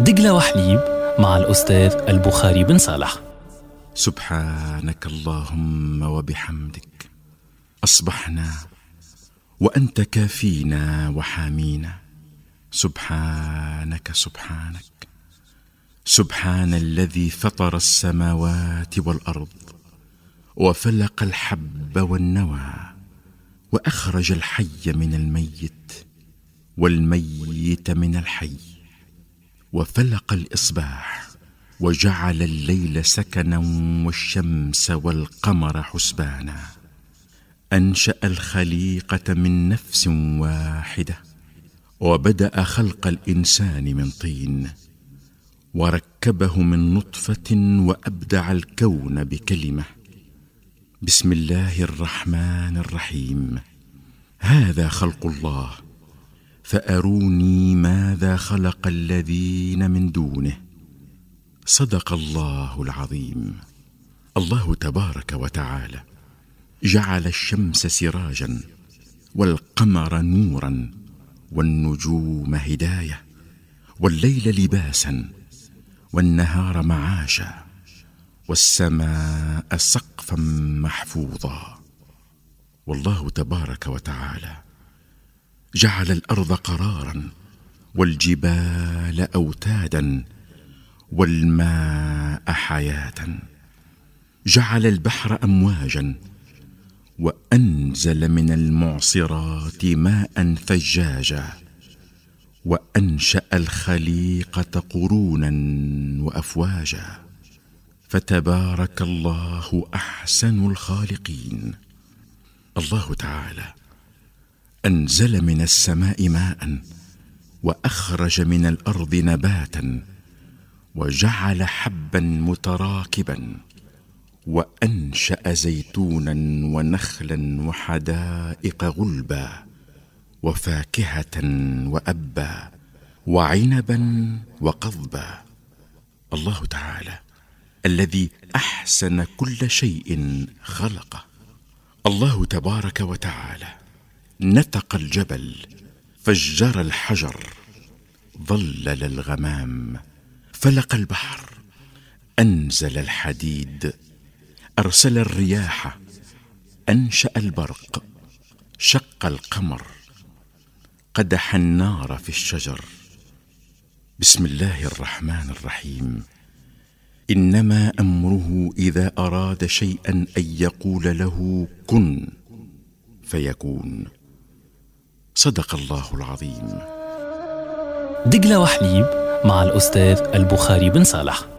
دقلة وحليب مع الأستاذ البخاري بن صالح سبحانك اللهم وبحمدك أصبحنا وأنت كافينا وحامينا سبحانك سبحانك سبحان الذي فطر السماوات والأرض وفلق الحب والنوى وأخرج الحي من الميت والميت من الحي وفلق الإصباح وجعل الليل سكنا والشمس والقمر حسبانا أنشأ الخليقة من نفس واحدة وبدأ خلق الإنسان من طين وركبه من نطفة وأبدع الكون بكلمة بسم الله الرحمن الرحيم هذا خلق الله فاروني ماذا خلق الذين من دونه صدق الله العظيم الله تبارك وتعالى جعل الشمس سراجا والقمر نورا والنجوم هدايه والليل لباسا والنهار معاشا والسماء سقفا محفوظا والله تبارك وتعالى جعل الارض قرارا والجبال اوتادا والماء حياه جعل البحر امواجا وانزل من المعصرات ماء ثجاجا وانشا الخليقه قرونا وافواجا فتبارك الله احسن الخالقين الله تعالى انزل من السماء ماء واخرج من الارض نباتا وجعل حبا متراكبا وانشا زيتونا ونخلا وحدائق غلبا وفاكهه وابا وعنبا وقضبا الله تعالى الذي احسن كل شيء خلقه الله تبارك وتعالى نتق الجبل فجر الحجر ظلل الغمام فلق البحر انزل الحديد ارسل الرياح انشا البرق شق القمر قدح النار في الشجر بسم الله الرحمن الرحيم انما امره اذا اراد شيئا ان يقول له كن فيكون صدق الله العظيم دقلة وحليب مع الأستاذ البخاري بن صالح